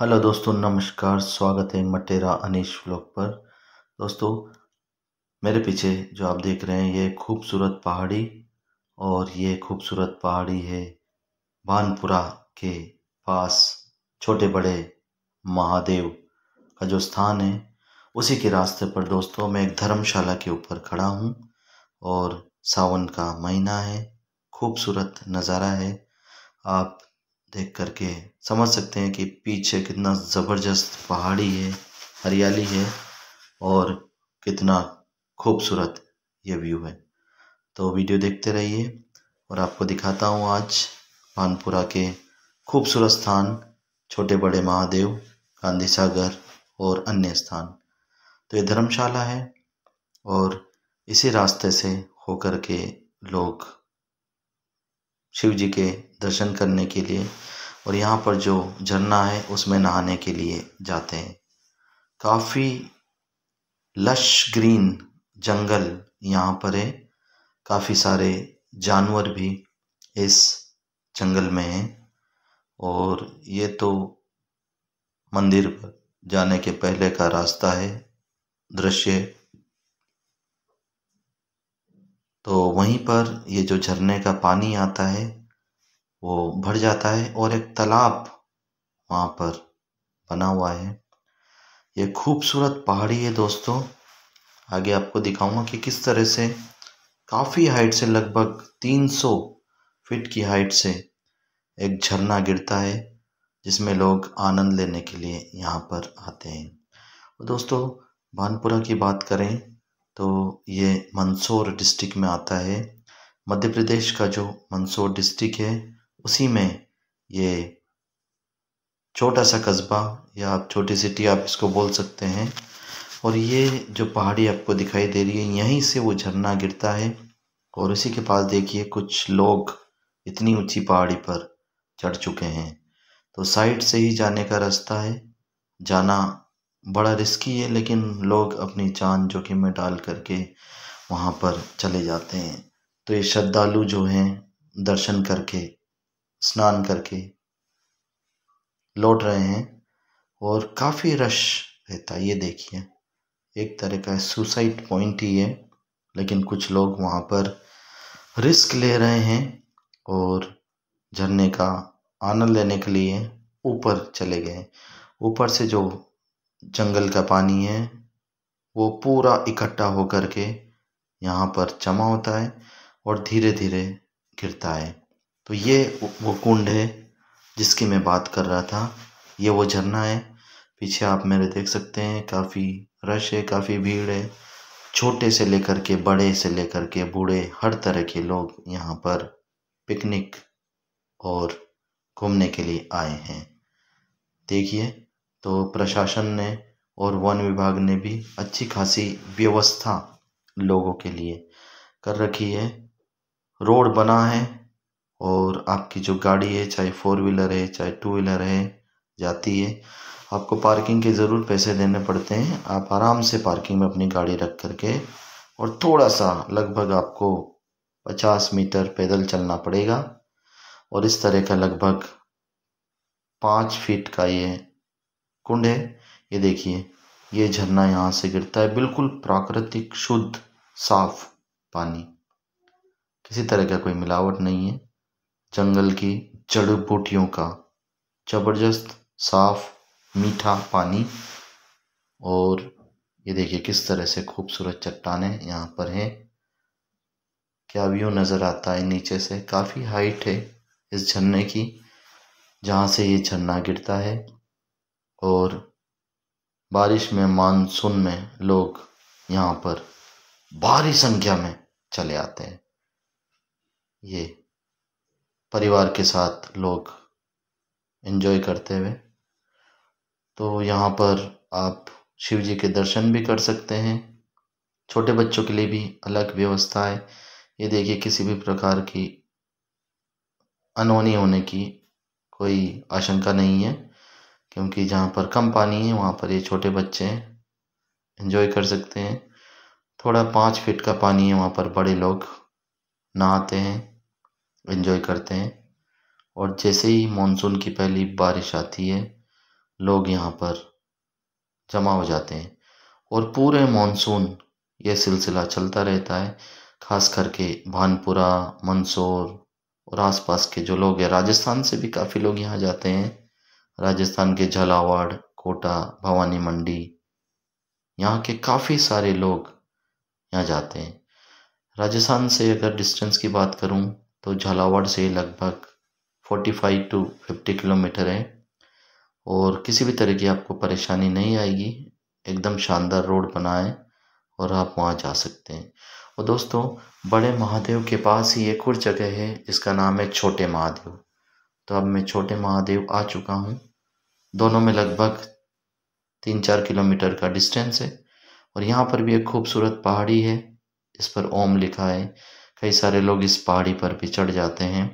hello दोस्तों नमस्कार स्वागत है मटेरा अनिश व्लॉग पर दोस्तों मेरे पीछे जो आप देख रहे हैं ये खूबसूरत पहाड़ी और ये खूबसूरत पहाड़ी है बानपुरा के पास छोटे बड़े महादेव का जो स्थान है उसी के रास्ते पर दोस्तों मैं एक धर्मशाला के ऊपर खड़ा हूँ और सावन का महीना है खूबसूरत नज़ारा है आप देख करके समझ सकते हैं कि पीछे कितना ज़बरदस्त पहाड़ी है हरियाली है और कितना खूबसूरत ये व्यू है तो वीडियो देखते रहिए और आपको दिखाता हूँ आज मानपुरा के खूबसूरत स्थान छोटे बड़े महादेव गांधी सागर और अन्य स्थान तो ये धर्मशाला है और इसी रास्ते से होकर के लोग शिव जी के दर्शन करने के लिए और यहाँ पर जो झरना है उसमें नहाने के लिए जाते हैं काफ़ी लश ग्रीन जंगल यहाँ पर है काफ़ी सारे जानवर भी इस जंगल में हैं और ये तो मंदिर पर जाने के पहले का रास्ता है दृश्य तो वहीं पर ये जो झरने का पानी आता है वो भर जाता है और एक तालाब वहाँ पर बना हुआ है ये खूबसूरत पहाड़ी है दोस्तों आगे आपको दिखाऊंगा कि किस तरह से काफ़ी हाइट से लगभग 300 फीट की हाइट से एक झरना गिरता है जिसमें लोग आनंद लेने के लिए यहाँ पर आते हैं तो दोस्तों भानपुरा की बात करें तो ये मंदसौर डिस्ट्रिक्ट में आता है मध्य प्रदेश का जो मंदसौर डिस्ट्रिक्ट है उसी में ये छोटा सा कस्बा या आप छोटी सिटी आप इसको बोल सकते हैं और ये जो पहाड़ी आपको दिखाई दे रही है यहीं से वो झरना गिरता है और इसी के पास देखिए कुछ लोग इतनी ऊंची पहाड़ी पर चढ़ चुके हैं तो साइड से ही जाने का रास्ता है जाना बड़ा रिस्की है लेकिन लोग अपनी जान जोखिम में डाल करके वहाँ पर चले जाते हैं तो ये श्रद्धालु जो हैं दर्शन करके स्नान करके लौट रहे हैं और काफ़ी रश रहता है ये देखिए एक तरह का सुसाइड पॉइंट ही है लेकिन कुछ लोग वहाँ पर रिस्क ले रहे हैं और झरने का आनंद लेने के लिए ऊपर चले गए ऊपर से जो जंगल का पानी है वो पूरा इकट्ठा हो कर के यहाँ पर जमा होता है और धीरे धीरे गिरता है तो ये वो कुंड है जिसकी मैं बात कर रहा था ये वो झरना है पीछे आप मेरे देख सकते हैं काफ़ी रश है काफ़ी भीड़ है छोटे से लेकर के बड़े से लेकर के बूढ़े हर तरह के लोग यहाँ पर पिकनिक और घूमने के लिए आए हैं देखिए तो प्रशासन ने और वन विभाग ने भी अच्छी खासी व्यवस्था लोगों के लिए कर रखी है रोड बना है और आपकी जो गाड़ी है चाहे फोर व्हीलर है चाहे टू व्हीलर है जाती है आपको पार्किंग के ज़रूर पैसे देने पड़ते हैं आप आराम से पार्किंग में अपनी गाड़ी रख करके और थोड़ा सा लगभग आपको पचास मीटर पैदल चलना पड़ेगा और इस तरह का लगभग पाँच फीट का ये कुंड है ये देखिए ये झरना यहाँ से गिरता है बिल्कुल प्राकृतिक शुद्ध साफ पानी किसी तरह का कोई मिलावट नहीं है जंगल की जड़ बूटियों का जबरदस्त साफ मीठा पानी और ये देखिए किस तरह से खूबसूरत चट्टाने यहाँ पर हैं क्या व्यू नज़र आता है नीचे से काफ़ी हाइट है इस झरने की जहाँ से ये झरना गिरता है और बारिश में मानसून में लोग यहाँ पर भारी संख्या में चले आते हैं ये परिवार के साथ लोग एंजॉय करते हुए तो यहाँ पर आप शिव जी के दर्शन भी कर सकते हैं छोटे बच्चों के लिए भी अलग व्यवस्था है ये देखिए किसी भी प्रकार की अनहोनी होने की कोई आशंका नहीं है क्योंकि जहाँ पर कम पानी है वहाँ पर ये छोटे बच्चे इन्जॉय कर सकते हैं थोड़ा पाँच फीट का पानी है वहाँ पर बड़े लोग नहाते हैं इन्जॉय करते हैं और जैसे ही मानसून की पहली बारिश आती है लोग यहाँ पर जमा हो जाते हैं और पूरे मानसून ये सिलसिला चलता रहता है खास करके भानपुरा मंदसौर और आसपास के जो लोग हैं राजस्थान से भी काफ़ी लोग यहाँ जाते हैं राजस्थान के झालावाड़ कोटा भवानी मंडी यहाँ के काफ़ी सारे लोग यहाँ जाते हैं राजस्थान से अगर डिस्टेंस की बात करूँ तो झालावाड़ से लगभग 45 टू 50 किलोमीटर है और किसी भी तरह की आपको परेशानी नहीं आएगी एकदम शानदार रोड बना है और आप वहाँ जा सकते हैं और दोस्तों बड़े महादेव के पास ही एक और जगह है जिसका नाम है छोटे महादेव तो अब मैं छोटे महादेव आ चुका हूँ दोनों में लगभग तीन चार किलोमीटर का डिस्टेंस है और यहाँ पर भी एक खूबसूरत पहाड़ी है इस पर ओम लिखा है कई सारे लोग इस पहाड़ी पर भी चढ़ जाते हैं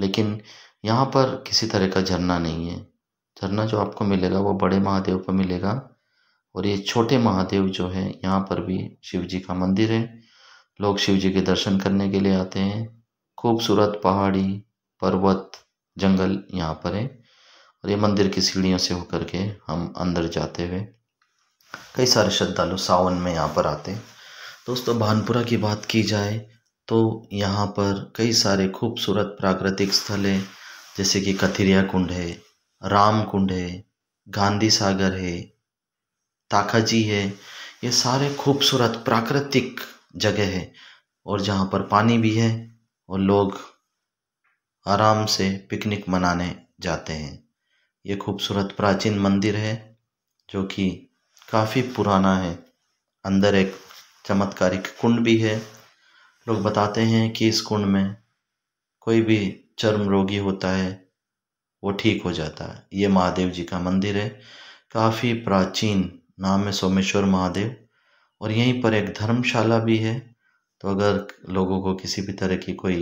लेकिन यहाँ पर किसी तरह का झरना नहीं है झरना जो आपको मिलेगा वो बड़े महादेव पर मिलेगा और ये छोटे महादेव जो है यहाँ पर भी शिव जी का मंदिर है लोग शिव जी के दर्शन करने के लिए आते हैं खूबसूरत पहाड़ी पर्वत जंगल यहाँ पर है और ये मंदिर की सीढ़ियों से होकर के हम अंदर जाते हुए कई सारे श्रद्धालु सावन में यहाँ पर आते हैं दोस्तों भानपुरा की बात की जाए तो यहाँ पर कई सारे खूबसूरत प्राकृतिक स्थल है जैसे कि कथिरिया कुंड है राम कुंड है गांधी सागर है ताकाजी है ये सारे खूबसूरत प्राकृतिक जगह है और जहाँ पर पानी भी है और लोग आराम से पिकनिक मनाने जाते हैं ये खूबसूरत प्राचीन मंदिर है जो कि काफ़ी पुराना है अंदर एक चमत्कारिक कुंड भी है लोग बताते हैं कि इस कुंड में कोई भी चर्म रोगी होता है वो ठीक हो जाता है ये महादेव जी का मंदिर है काफ़ी प्राचीन नाम है सोमेश्वर महादेव और यहीं पर एक धर्मशाला भी है तो अगर लोगों को किसी भी तरह की कोई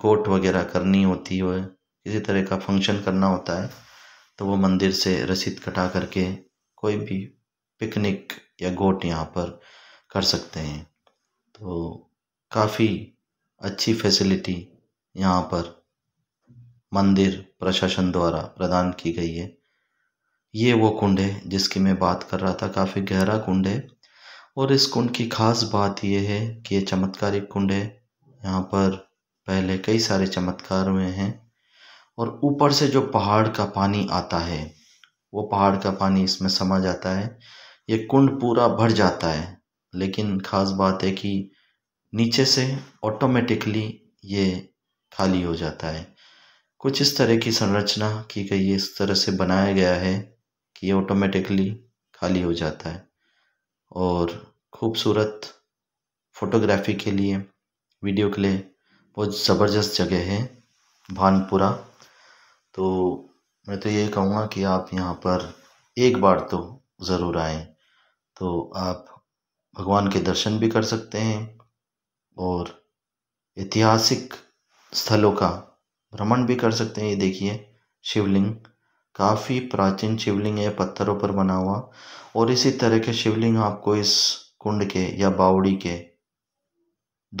गोट वगैरह करनी होती है किसी तरह का फंक्शन करना होता है तो वो मंदिर से रसीद कटा करके कोई भी पिकनिक या गोट यहाँ पर कर सकते हैं तो काफ़ी अच्छी फैसिलिटी यहाँ पर मंदिर प्रशासन द्वारा प्रदान की गई है ये वो कुंड है जिसकी मैं बात कर रहा था काफ़ी गहरा कुंड है और इस कुंड की खास बात यह है कि ये चमत्कारी कुंड है यहाँ पर पहले कई सारे चमत्कार हुए हैं और ऊपर से जो पहाड़ का पानी आता है वो पहाड़ का पानी इसमें समा जाता है ये कुंड पूरा भर जाता है लेकिन ख़ास बात है कि नीचे से ऑटोमेटिकली ये खाली हो जाता है कुछ इस तरह की संरचना की गई है इस तरह से बनाया गया है कि ये ऑटोमेटिकली खाली हो जाता है और खूबसूरत फ़ोटोग्राफी के लिए वीडियो के लिए बहुत ज़बरदस्त जगह है भानपुरा तो मैं तो ये कहूँगा कि आप यहाँ पर एक बार तो ज़रूर आए तो आप भगवान के दर्शन भी कर सकते हैं और ऐतिहासिक स्थलों का भ्रमण भी कर सकते हैं ये देखिए शिवलिंग काफ़ी प्राचीन शिवलिंग है पत्थरों पर बना हुआ और इसी तरह के शिवलिंग आपको इस कुंड के या बावड़ी के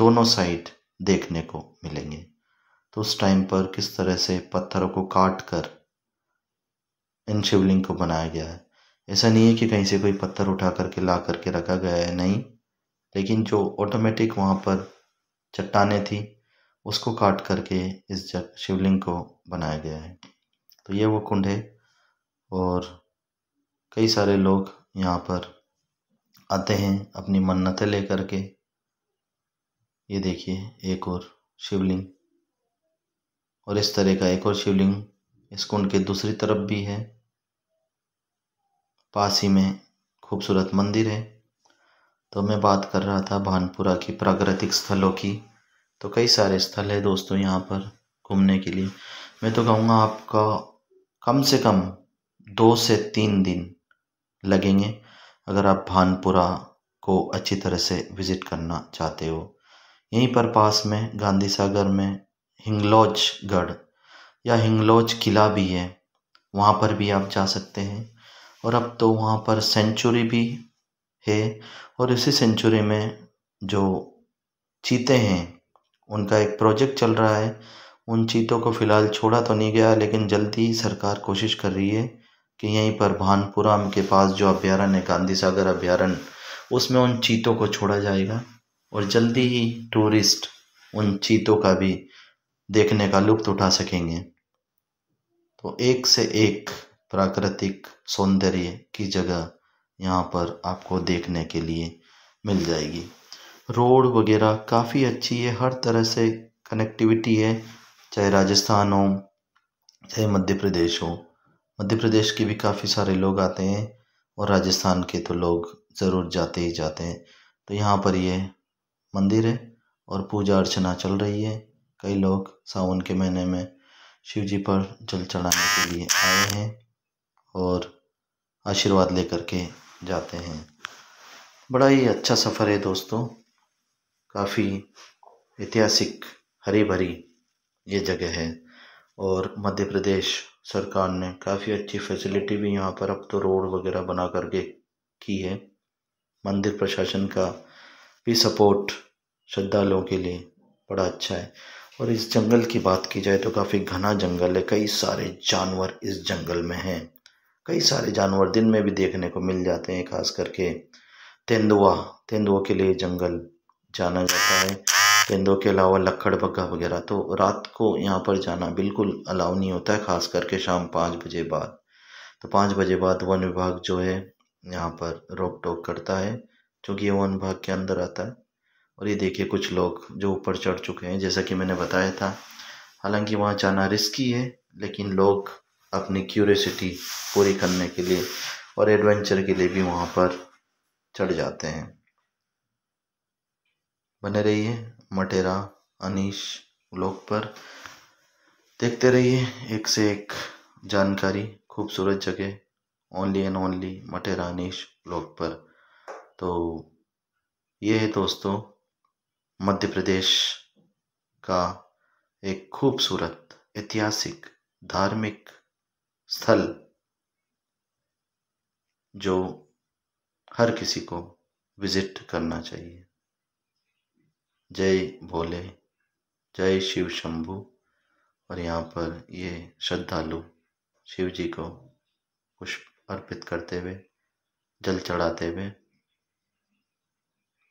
दोनों साइड देखने को मिलेंगे तो उस टाइम पर किस तरह से पत्थरों को काट कर इन शिवलिंग को बनाया गया है ऐसा नहीं है कि कहीं से कोई पत्थर उठा करके ला करके रखा गया है नहीं लेकिन जो ऑटोमेटिक वहाँ पर चट्टाने थी उसको काट करके इस जग शिवलिंग को बनाया गया है तो ये वो कुंड है और कई सारे लोग यहाँ पर आते हैं अपनी मन्नतें लेकर के ये देखिए एक और शिवलिंग और इस तरह का एक और शिवलिंग इस कुंड के दूसरी तरफ भी है पास ही में खूबसूरत मंदिर है तो मैं बात कर रहा था भानपुरा की प्राकृतिक स्थलों की तो कई सारे स्थल है दोस्तों यहाँ पर घूमने के लिए मैं तो कहूँगा आपका कम से कम दो से तीन दिन लगेंगे अगर आप भानपुरा को अच्छी तरह से विज़िट करना चाहते हो यहीं पर पास में गांधी सागर में हिंगलोज गढ़ या हिंगलोज किला भी है वहाँ पर भी आप जा सकते हैं और अब तो वहाँ पर सेंचुरी भी है और इसी सेंचुरी में जो चीते हैं उनका एक प्रोजेक्ट चल रहा है उन चीतों को फ़िलहाल छोड़ा तो नहीं गया लेकिन जल्दी सरकार कोशिश कर रही है कि यहीं पर भानपुरा के पास जो अभ्यारण्य है गांधी सागर अभ्यारण्य उसमें उन चीतों को छोड़ा जाएगा और जल्दी ही टूरिस्ट उन चीतों का भी देखने का लुत्फ़ उठा सकेंगे तो एक से एक प्राकृतिक सौंदर्य की जगह यहाँ पर आपको देखने के लिए मिल जाएगी रोड वगैरह काफ़ी अच्छी है हर तरह से कनेक्टिविटी है चाहे राजस्थान हो चाहे मध्य प्रदेश हो मध्य प्रदेश के भी काफ़ी सारे लोग आते हैं और राजस्थान के तो लोग ज़रूर जाते ही जाते हैं तो यहाँ पर ये मंदिर है और पूजा अर्चना चल रही है कई लोग सावन के महीने में शिव जी पर जल चढ़ाने के लिए आए हैं और आशीर्वाद लेकर के जाते हैं बड़ा ही अच्छा सफ़र है दोस्तों काफ़ी ऐतिहासिक हरी भरी ये जगह है और मध्य प्रदेश सरकार ने काफ़ी अच्छी फैसिलिटी भी यहाँ पर अब तो रोड वगैरह बना करके की है मंदिर प्रशासन का भी सपोर्ट श्रद्धालुओं के लिए बड़ा अच्छा है और इस जंगल की बात की जाए तो काफ़ी घना जंगल है कई सारे जानवर इस जंगल में हैं कई सारे जानवर दिन में भी देखने को मिल जाते हैं खास करके तेंदुआ तेंदुआ के लिए जंगल जाना जाता है तेंदुआ के अलावा लक्ड़ बग्घा वगैरह तो रात को यहाँ पर जाना बिल्कुल अलाउ नहीं होता है ख़ास करके शाम पाँच बजे बाद तो पाँच बजे बाद वन विभाग जो है यहाँ पर रोक टोक करता है जो कि वन भाग के अंदर आता है और ये देखिए कुछ लोग जो ऊपर चढ़ चुके हैं जैसा कि मैंने बताया था हालांकि वहाँ जाना रिस्की है लेकिन लोग अपनी क्यूरियसिटी पूरी करने के लिए और एडवेंचर के लिए भी वहाँ पर चढ़ जाते हैं बने रहिए मटेरा अनिश ब्लॉग पर देखते रहिए एक से एक जानकारी खूबसूरत जगह only and only Matera Anish blog पर तो ये है दोस्तों मध्य प्रदेश का एक खूबसूरत ऐतिहासिक धार्मिक स्थल जो हर किसी को विजिट करना चाहिए जय भोले जय शिव शंभू और यहाँ पर ये श्रद्धालु शिव जी को पुष्प अर्पित करते हुए जल चढ़ाते हुए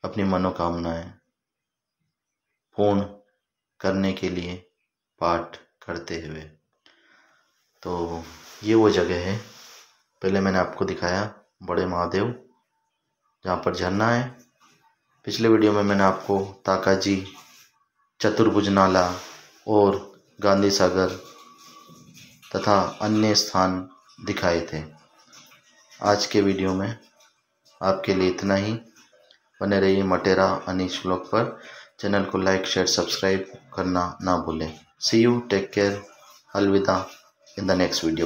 अपनी मनोकामनाएं पूर्ण करने के लिए पाठ करते हुए तो ये वो जगह है पहले मैंने आपको दिखाया बड़े महादेव जहाँ पर झरना है पिछले वीडियो में मैंने आपको ताकाजी चतुर्भुज नाला और गांधी सागर तथा अन्य स्थान दिखाए थे आज के वीडियो में आपके लिए इतना ही बने रहिए मटेरा अनिश ब्लॉग पर चैनल को लाइक शेयर सब्सक्राइब करना ना भूलें सी यू टेक केयर अलविदा इन द नेक्स्ट वीडियो